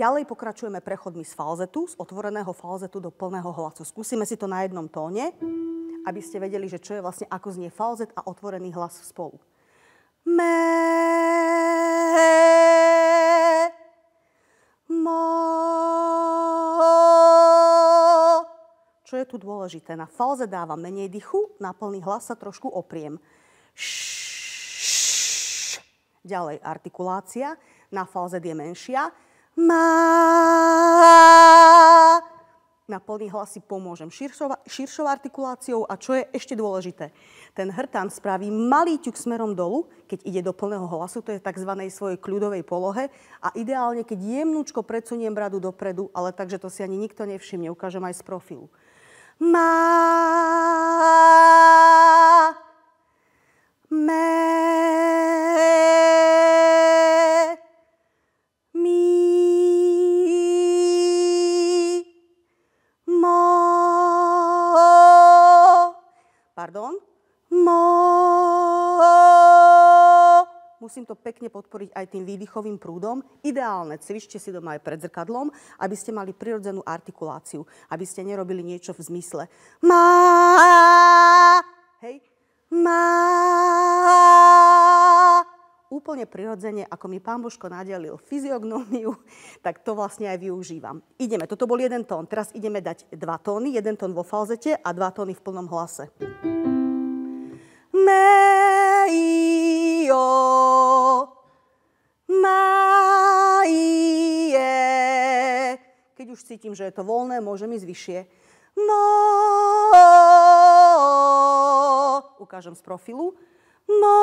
Ďalej pokračujeme prechodmi z falzetu, z otvoreného falzetu do plného hlasu. Skúsime si to na jednom tóne, aby ste vedeli, že čo je vlastne, ako znie falzet a otvorený hlas spolu. Me, mo. Čo je tu dôležité? Na falze dávam menej dychu, na plný hlas sa trošku opriem. Š, š. Ďalej artikulácia, na falze je menšia, má. Na plný hlas si pomôžem širšou, širšou artikuláciou a čo je ešte dôležité, ten hrtan spraví malý ťuk smerom dolu, keď ide do plného hlasu, to je tzv. svojej kľudovej polohe a ideálne, keď jemnúčko predsuniem bradu dopredu, ale takže to si ani nikto nevšimne, ukážem aj z profilu. Má. Pardon. Mo. Musím to pekne podporiť aj tým výdychovým prúdom. Ideálne, cvičte si doma aj pred zrkadlom, aby ste mali prirodzenú artikuláciu, aby ste nerobili niečo v zmysle. Má. Hej. Má úplne prirodzene, ako mi pán Božko nadelil fyziognómiu, tak to vlastne aj využívam. Ideme, toto bol jeden tón, teraz ideme dať dva tóny, jeden tón vo falzete a dva tóny v plnom hlase. Me, i, o, ma, i, e. Keď už cítim, že je to voľné, môžem ísť vyššie. Mo, ukážem z profilu. Mo,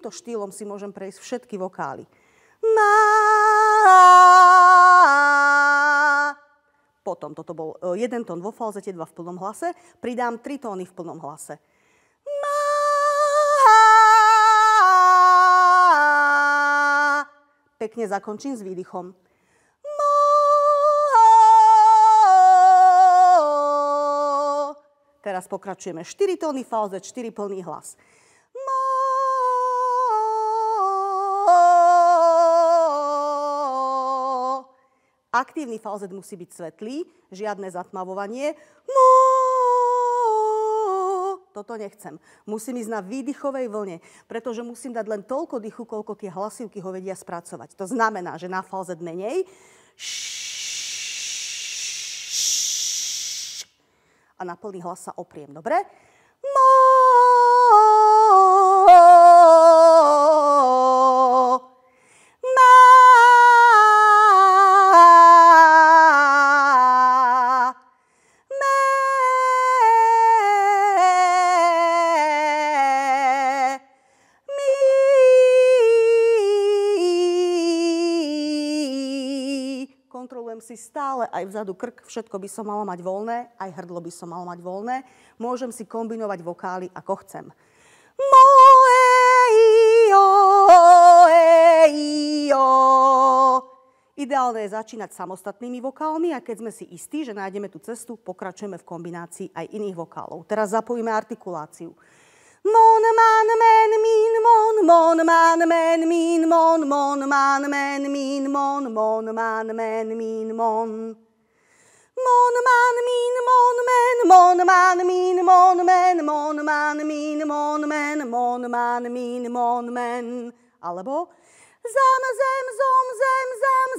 týmto štýlom si môžem prejsť všetky vokály. Ma. Potom toto bol e, jeden tón vo falzete, dva v plnom hlase. Pridám tri tóny v plnom hlase. Ma. Pekne zakončím s výdychom. Teraz pokračujeme 4 tóny falzet, 4 plný hlas. Aktívny falzet musí byť svetlý, žiadne zatmavovanie. Mô! Toto nechcem. Musím ísť na výdychovej vlne, pretože musím dať len toľko dýchu, koľko tie hlasivky ho vedia spracovať. To znamená, že na falzet menej. A na plný hlas sa opriem, dobre? Mô! kontrolujem si stále aj vzadu krk, všetko by som mala mať voľné, aj hrdlo by som mala mať voľné. Môžem si kombinovať vokály ako chcem. Moje io, e, io. Ideálne je začínať samostatnými vokálmi a keď sme si istí, že nájdeme tú cestu, pokračujeme v kombinácii aj iných vokálov. Teraz zapojíme artikuláciu. Mon, man, men, min, mon, mon, man men, min, mon, mon, man, men, min, mon, mon, man, men, min, mon. Mon, man, min, mon, men, mon, man, min, mon, men, mon, man, min, mon, men, mon, man, min, mon, men. Alebo Zam, zem, zom, zem,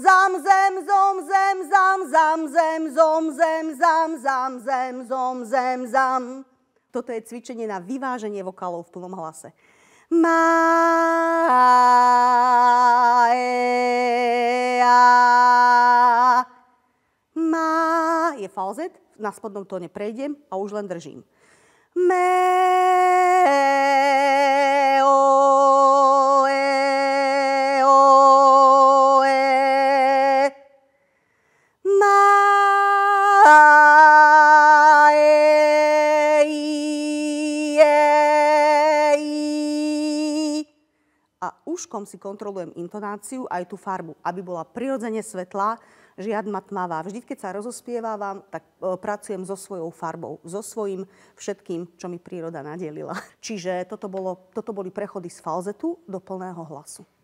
zam, zam, zem, zom, zem, zam, zam, zem, zom, zem, zam, zam, zem, zom, zem, zam. Toto je cvičenie na vyváženie vokálov v plnom hlase ma e a ma je falzet, na spodnom tóne prejdem a už len držím. Me a uškom si kontrolujem intonáciu aj tú farbu, aby bola prirodzene svetlá, žiadna tmavá. Vždy, keď sa rozospievávam, tak e, pracujem so svojou farbou, so svojím všetkým, čo mi príroda nadelila. Čiže toto, bolo, toto boli prechody z falzetu do plného hlasu.